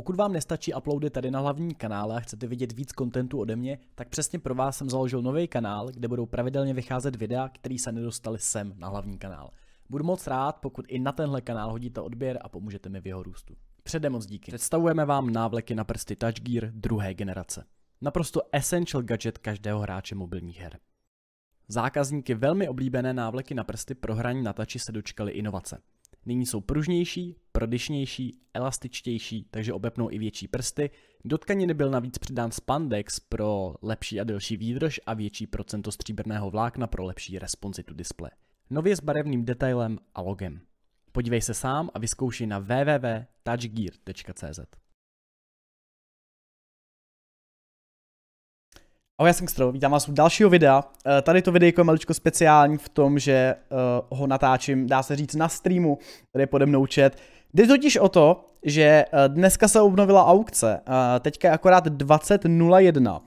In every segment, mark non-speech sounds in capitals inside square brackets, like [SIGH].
Pokud vám nestačí uploady tady na hlavní kanále a chcete vidět víc kontentu ode mě, tak přesně pro vás jsem založil nový kanál, kde budou pravidelně vycházet videa, které se nedostali sem na hlavní kanál. Budu moc rád, pokud i na tenhle kanál hodíte odběr a pomůžete mi v jeho růstu. Předem moc díky. Představujeme vám návleky na prsty Touch Gear druhé generace. Naprosto essential gadget každého hráče mobilních her. Zákazníky velmi oblíbené návleky na prsty pro hraní na tači se dočkali inovace nyní jsou pružnější, prodyšnější, elastičtější, takže obepnou i větší prsty. Do tkaniny byl navíc přidán spandex pro lepší a delší výdrž a větší procento stříbrného vlákna pro lepší responsitu displeje. Nově s barevným detailem a logem. Podívej se sám a vyzkoušej na www.touchgear.cz. Ahoj, já jsem Kstro, vítám vás u dalšího videa. Eh, tady to video je maličko speciální v tom, že eh, ho natáčím, dá se říct, na streamu, tady je pode mnou chat. Jde totiž o to, že eh, dneska se obnovila aukce, teďka je akorát 20.01.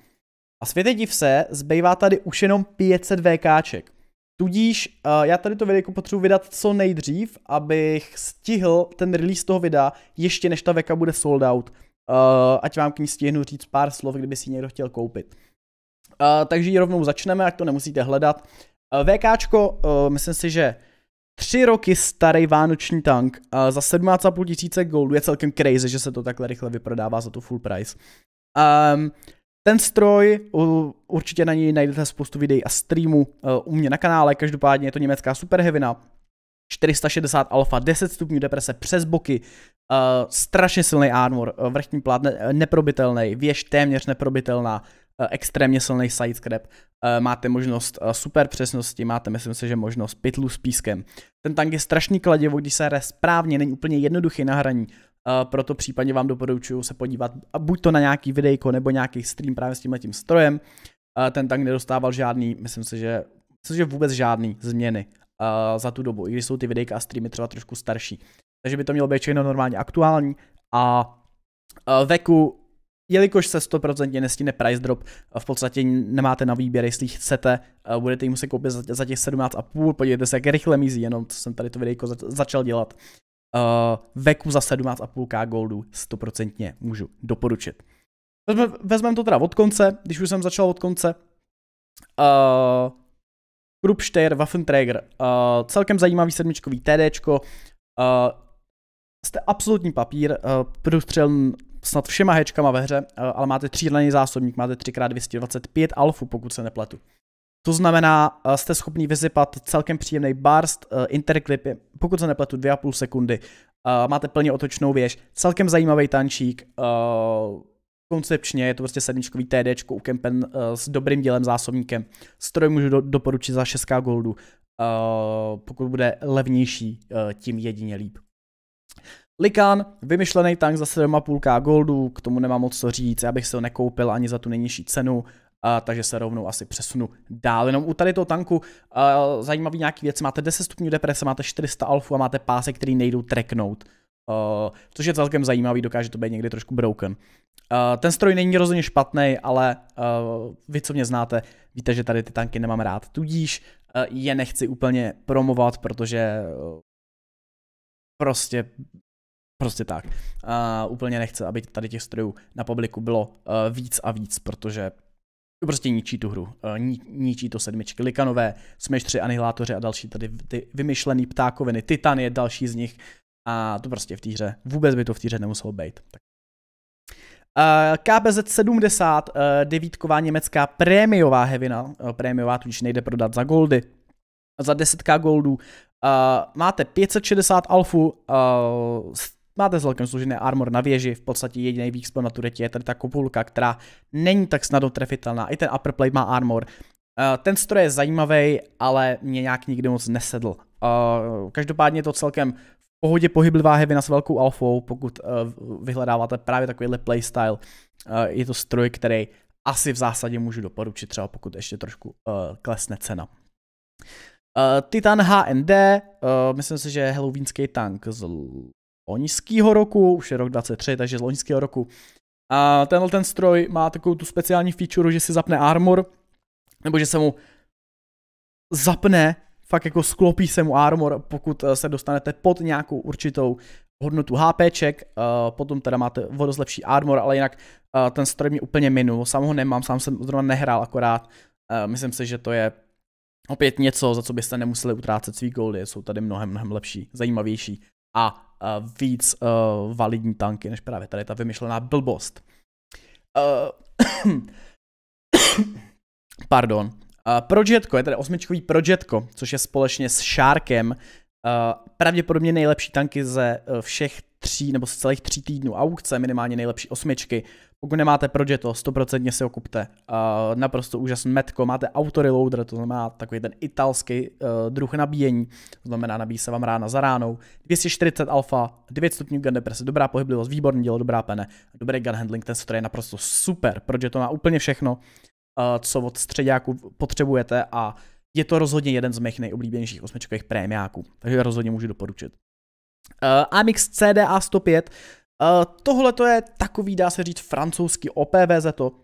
A světe div se, zbývá tady už jenom 500 VKček. Tudíž já tady to video potřebuji vydat co nejdřív, abych stihl ten release toho videa, ještě než ta VK bude sold out. ať vám k ní stihnu říct pár slov, kdyby si někdo chtěl koupit takže ji rovnou začneme, ať to nemusíte hledat. Uh, VKčko, uh, myslím si, že tři roky starý vánoční tank uh, za 17,5 tisíce goldů je celkem crazy, že se to takhle rychle vyprodává za tu full price. Um, ten stroj, určitě na něj najdete spoustu videí a streamů e, u mě na kanále, každopádně je to německá superhevina, 460 alfa, 10 stupňů deprese přes boky, e, strašně silný armor, e, vrchní plát neprobitelný, věž téměř neprobitelná, Eh, extrémně silný sidescrap, eh, máte možnost eh, super přesnosti, máte myslím si, že možnost pitlu s pískem. Ten tank je strašný kladivo, když se hraje správně, není úplně jednoduchý na hraní, proto případně vám doporučuju se podívat buď to na nějaký videjko nebo nějaký stream právě s tím strojem. Ten tank nedostával žádný, myslím si, že, myslím, že vůbec žádný změny za tu dobu, i když jsou ty videjka a streamy třeba trošku starší. Takže by to mělo být všechno normálně aktuální a Veku jelikož se 100% nestíne price drop, v podstatě nemáte na výběr, jestli chcete, eh, budete ji muset koupit za, těch 17,5, podívejte se, jak rychle mizí, jenom to jsem tady to videjko začal dělat. Uh, veku za 17,5k goldu 100% můžu doporučit. Vezmeme vezmem to teda od konce, když už jsem začal od konce. Uh, eh, Krupštejr, Waffenträger, uh, celkem zajímavý sedmičkový TDčko, uh, jste absolutní papír, uh, snad všema hečkama ve hře, eh, ale máte třílený zásobník, máte 3x225 alfu, pokud se nepletu. To znamená, eh, jste schopni vyzypat celkem příjemný barst, eh, interklipy, pokud se nepletu, 2,5 sekundy, máte plně otočnou věž, celkem zajímavý tančík, koncepčně je to prostě sedmičkový TD u Kempen s dobrým dělem zásobníkem. Stroj můžu do, doporučit za 6 goldu, pokud bude levnější, tím jedině líp. Likán, vymyšlený tank za 7,5k goldů, k tomu nemám moc co říct, já bych se ho nekoupil ani za tu nejnižší cenu, a, takže se rovnou asi přesunu dál. Jenom u tady toho tanku a, zajímavý nějaký věc, máte 10 stupňů deprese, máte 400 alfu a máte páse, který nejdou treknout. Uh, což je celkem zajímavý, dokáže to být někdy trošku broken. Uh, ten stroj není rozhodně špatný, ale uh, vy, co mě znáte, víte, že tady ty tanky nemám rád. Tudíž uh, je nechci úplně promovat, protože uh, prostě Prostě tak. A úplně nechce, aby tady těch strojů na publiku bylo uh, víc a víc, protože to prostě ničí tu hru. Uh, ničí to sedmičky likanové, smeštři, anihilátoři a další tady ty vymyšlený ptákoviny. Titan je další z nich a to prostě v té hře, vůbec by to v té hře nemuselo být. Tak. Uh, KBZ 70, uh, devítková německá prémiová hevina, uh, prémiová tudíž nejde prodat za goldy, za 10k goldů. Uh, máte 560 alfu, uh, Máte celkem služené armor na věži, v podstatě jediný výkspo na turetě je tady ta kopulka, která není tak snadno trefitelná. I ten upper plate má armor. Eh, ten stroj je zajímavý, ale mě nějak nikdy moc nesedl. Eh, každopádně je to celkem v pohodě pohyblivá heavy s velkou alfou, pokud eh, vyhledáváte právě takovýhle playstyle. Je to stroj, který asi v zásadě můžu doporučit, třeba pokud ještě trošku klesne cena. Titan HND, myslím si, že je halloweenský tank z loňského roku, už je rok 23, takže z loňského roku. A tenhle ten stroj má takovou tu speciální feature, že si zapne armor, nebo že se mu zapne, fakt jako sklopí se mu armor, pokud eh, se dostanete pod nějakou určitou hodnotu HPček, eh, potom teda máte vodost lepší armor, ale jinak eh, ten stroj mě úplně minul, sám ho nemám, sám jsem zrovna nehrál akorát, myslím si, že to je opět něco, za co byste nemuseli utrácet svý goldy, jsou tady mnohem, mnohem lepší, zajímavější a víc uh, validní tanky, než právě tady ta vymyšlená blbost. Uh, [COUGHS] pardon. Uh, Projetko je tady osmičkový Projetko, což je společně s Sharkem Eh, pravděpodobně nejlepší tanky ze eh, všech tří nebo z celých tří týdnů aukce, minimálně nejlepší osmičky. Pokud nemáte Progetto, stoprocentně si ho kupte. Uh, naprosto úžasný metko, máte autoreloader, to znamená takový ten italský uh, druh nabíjení, to znamená nabíjí se vám rána za ránou. 240 alfa, 9 stupňů gun depresi, dobrá pohyblivost, výborný dělo, dobrá pene, dobrý gun handling, ten stroj je naprosto super, Progetto má úplně všechno, uh, co od středňáku potřebujete a je to rozhodně jeden z mých nejoblíbenějších osmičkových prémiáků, takže rozhodně můžu doporučit. Uh, eh, Amix CDA 105, uh, eh, tohle to je takový, dá se říct, francouzský OPVZ to. Uh,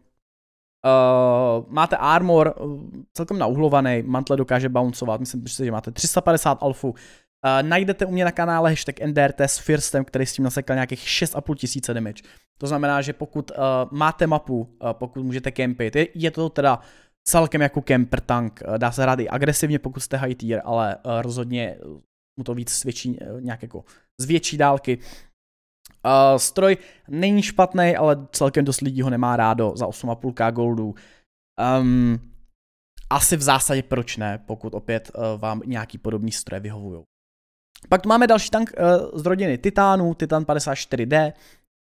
eh, máte armor uh, celkem nauhlovaný, mantle dokáže bouncovat, myslím, že máte 350 alfu. Uh, najdete u mě na kanále hashtag NDRT s Firstem, který s tím nasekal nějakých 6,5 tisíce damage. To znamená, že pokud uh, máte mapu, uh, pokud můžete kempit, je, je to teda uh, celkem jako camper tank. Eh, dá se hrát i agresivně, pokud jste high tier, ale eh, rozhodně eh, mu to víc svědčí nějak jako z větší dálky. Uh, stroj není špatný, ale celkem dost lidí ho nemá rádo za 8,5k goldů. Um, asi v zásadě proč ne, pokud opět uh, vám nějaký podobný stroje vyhovují. Pak tu máme další tank uh, z rodiny Titánů, Titan 54D.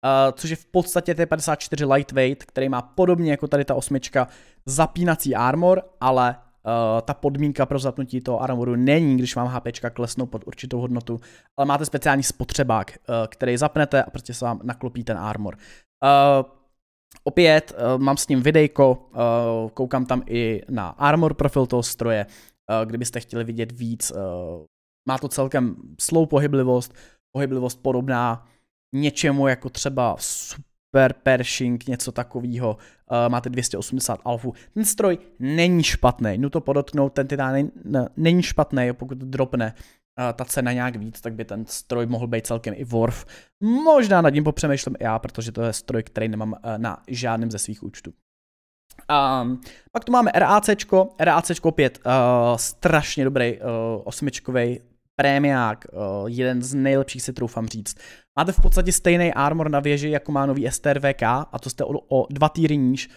Uh, což je v podstatě T54 Lightweight, který má podobně jako tady ta osmička zapínací armor, ale uh, ta podmínka pro zapnutí toho armoru není, když vám HP klesnou pod určitou hodnotu, ale máte speciální spotřebák, uh, který zapnete a prostě se vám naklopí ten armor. Uh, opět uh, mám s ním videjko, uh, koukám tam i na armor profil toho stroje, uh, kdybyste chtěli vidět víc. Uh, má to celkem slou pohyblivost, pohyblivost podobná něčemu jako třeba super Pershing, něco takového, uh, eh, máte 280 alfu. Ten stroj není špatný, no to podotknout, ten ne, není špatný, pokud dropne eh, ta cena nějak víc, tak by ten stroj mohl být celkem i worth. Možná nad ním popřemýšlím já, protože to je stroj, který nemám eh, na žádném ze svých účtů. Um, pak tu máme RACčko, RACčko 5, uh, strašně dobrý uh, osmičkový prémiák, eh, jeden z nejlepších si troufám říct. Máte v podstatě stejný armor na věži, jako má nový STRVK, a to jste o, o dva týry níž.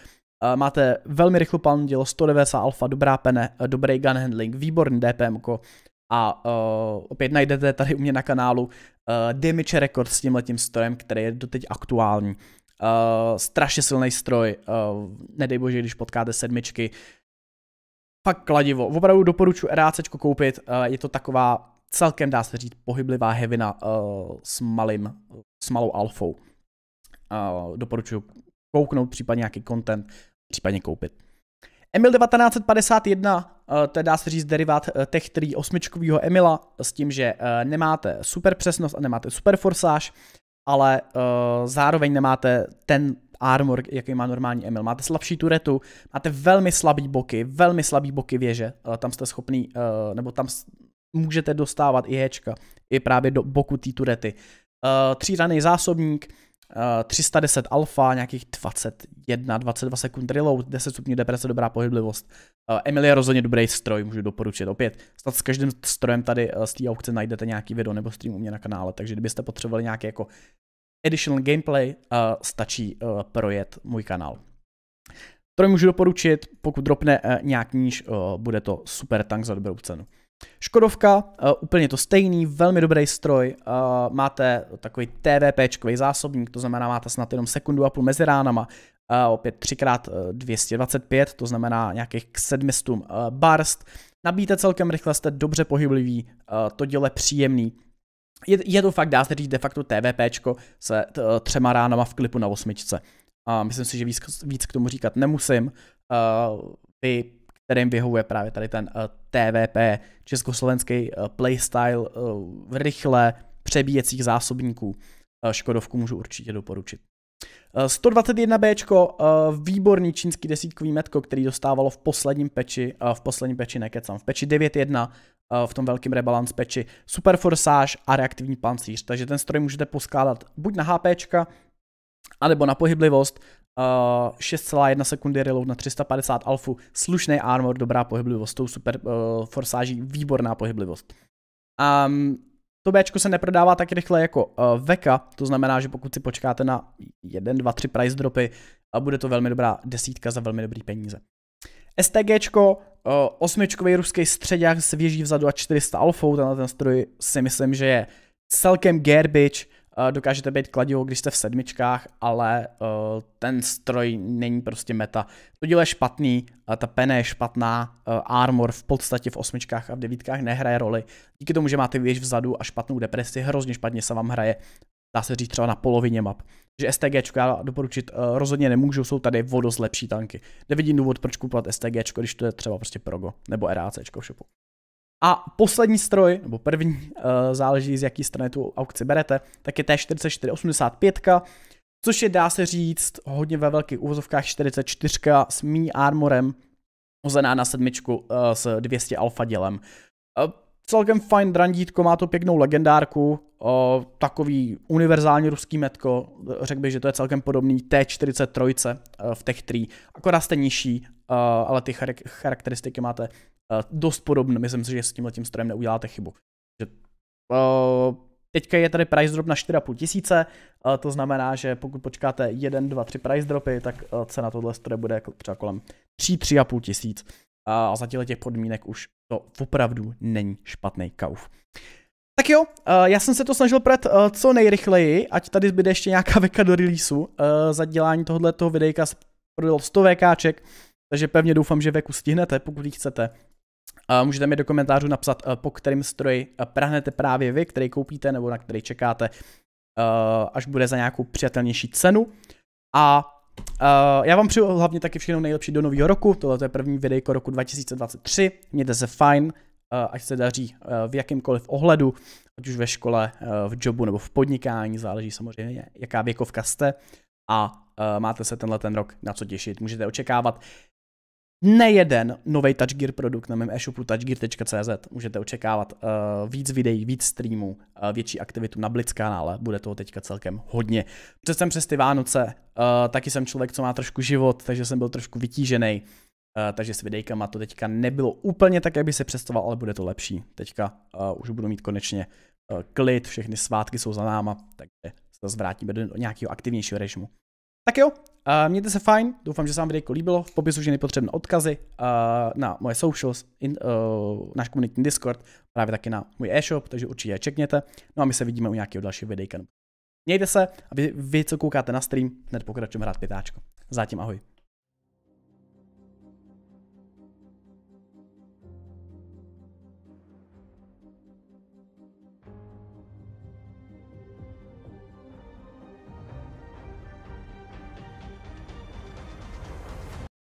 Eh, máte velmi rychlou palnou dělo, 190 alfa, dobrá pene, eh, dobrý gun handling, výborný DPM. A uh, opět najdete tady u mě na kanálu uh, damage record s tímhletím strojem, který je doteď aktuální. Uh, strašně silný stroj, uh, nedej bože, když potkáte sedmičky, fakt kladivo. Opravdu doporučuji RAC koupit, je to taková celkem dá se říct pohyblivá hevina uh, s, malým, s malou alfou. Uh, doporučuji kouknout, případně nějaký content, případně koupit. Emil 1951, eh, to dá se říct derivát Tech 3 osmičkovýho Emila s tím, že nemáte super přesnost a nemáte super forsáž, ale zároveň nemáte ten armor, jaký má normální Emil. Máte slabší turetu, máte velmi slabý boky, velmi slabý boky věže, tam jste schopný, nebo tam můžete dostávat i Ečka, i právě do boku té turety. Uh, eh, tříraný zásobník, uh, eh, 310 alfa, nějakých 21, 22 sekund reload, 10 stupňů deprese, dobrá pohyblivost. Uh, eh, Emil je rozhodně dobrý stroj, můžu doporučit. Opět, snad s každým strojem tady z té aukce najdete nějaký video nebo stream u mě na kanále, takže kdybyste potřebovali nějaký jako additional gameplay, uh, stačí uh, projet můj kanál. Stroj můžu doporučit, pokud dropne uh, nějak níž, uh, bude to super tank za dobrou cenu. Škodovka, eh, úplně to stejný, velmi dobrý stroj, eh, máte takový TVP zásobník, to znamená máte snad jenom sekundu a půl mezi ránama, eh, opět 3x225, to znamená nějakých 700 uh, barst, nabíte celkem rychle, jste dobře pohybliví, to děle příjemný, je, je to fakt, dá se říct, de facto TVP se třema ránama v klipu na osmičce. myslím si, že víc, víc k tomu říkat nemusím. vy kterým vyhovuje právě tady ten eh, TVP, československý eh, playstyle eh, rychle přebíjecích zásobníků. Škodovku můžu určitě doporučit. 121B, výborný čínský desítkový metko, který dostávalo v posledním peči, v posledním peči nekecám, v peči 9.1, v tom velkém rebalance peči, super forsáž a reaktivní pancíř, takže ten stroj můžete poskládat buď na HP, anebo na pohyblivost, 6,1 eh, sekundy reload na 350 alfu, slušný armor, dobrá pohyblivost, tou super uh, forsáží, výborná pohyblivost. Um, to Bčko se neprodává tak rychle jako uh, Veka, to znamená, že pokud si počkáte na 1, 2, 3 price dropy, a bude to velmi dobrá desítka za velmi dobrý peníze. STGčko, uh, osmičkový ruský středák se věží vzadu a 400 alfou, tenhle ten stroj si myslím, že je celkem garbage, Eh, dokážete být kladivo, když jste v sedmičkách, ale eh, ten stroj není prostě meta. To dílo je špatný, eh, ta pene je špatná, armor v podstatě v osmičkách a v devítkách nehraje roli. Díky tomu, že máte věž vzadu a špatnou depresi, hrozně špatně se vám hraje, dá se říct třeba na polovině map. Že STG já doporučit rozhodně nemůžu, jsou tady vodost lepší tanky. Nevidím důvod, proč kupovat STG, když to je třeba prostě Progo nebo RAC v shopu. A poslední stroj, nebo první, eh, záleží z jaký strany tu aukci berete, tak je T4485, což je dá se říct hodně ve velkých uvozovkách 44 s mý armorem, ozená na sedmičku eh, s 200 alfa dělem. Eh, celkem fajn drandítko, má to pěknou legendárku, takový univerzální ruský metko, řekl bych, že to je celkem podobný T43 v Tech 3, akorát jste nižší, ale ty charakteristiky máte Eh, dost podobné. Myslím si, že s tímhle tím strojem neuděláte chybu. Že, uh, teďka je tady price drop na 4,5 tisíce, uh, to znamená, že pokud počkáte 1, 2, 3 price dropy, tak uh, cena tohle stroje bude jako třeba kolem 3, 3,5 tisíc. A za těchto těch podmínek už to opravdu není špatný kauf. Tak jo, já jsem se to snažil prat co nejrychleji, ať tady zbyde ještě nějaká [LAUGHS] veka do releaseu. Za dělání tohoto videjka prodal 100 VKček, takže pevně doufám, že veku stihnete, pokud ji chcete. Můžete mi do komentářů napsat, eh, po kterém stroji eh, prahnete právě vy, který koupíte nebo na který čekáte, eh, až bude za nějakou přijatelnější cenu. A já vám přeju hlavně taky všechno nejlepší do nového roku, tohle je první videjko roku 2023, mějte se fajn, ať se daří v jakýmkoliv ohledu, ať už ve škole, v jobu nebo v podnikání, záleží samozřejmě, jaká věkovka jste a máte se tenhle ten rok na co těšit. Můžete očekávat nejeden nový TouchGear produkt na mém e-shopu touchgear.cz. Můžete očekávat uh, víc videí, víc streamů, uh, větší aktivitu na Blitz kanále, bude toho teďka celkem hodně. Přes jsem přes ty Vánoce, uh, taky jsem člověk, co má trošku život, takže jsem byl trošku vytížený. Uh, takže s videjkama to teďka nebylo úplně tak, jak by se přestoval, ale bude to lepší. Teďka uh, už budu mít konečně uh, klid, všechny svátky jsou za náma, takže se zvrátíme do nějakého aktivnějšího režimu. Tak jo, Uh, mějte se fajn, doufám, že se vám videjko líbilo. V popisu je nepotřebné odkazy uh, na moje socials, in, uh, náš komunitní Discord, právě taky na můj e-shop, takže určitě je čekněte. No a my se vidíme u nějakého dalšího videjka. Mějte se a vy, vy co koukáte na stream, hned pokračujeme hrát pětáčko. Zatím ahoj.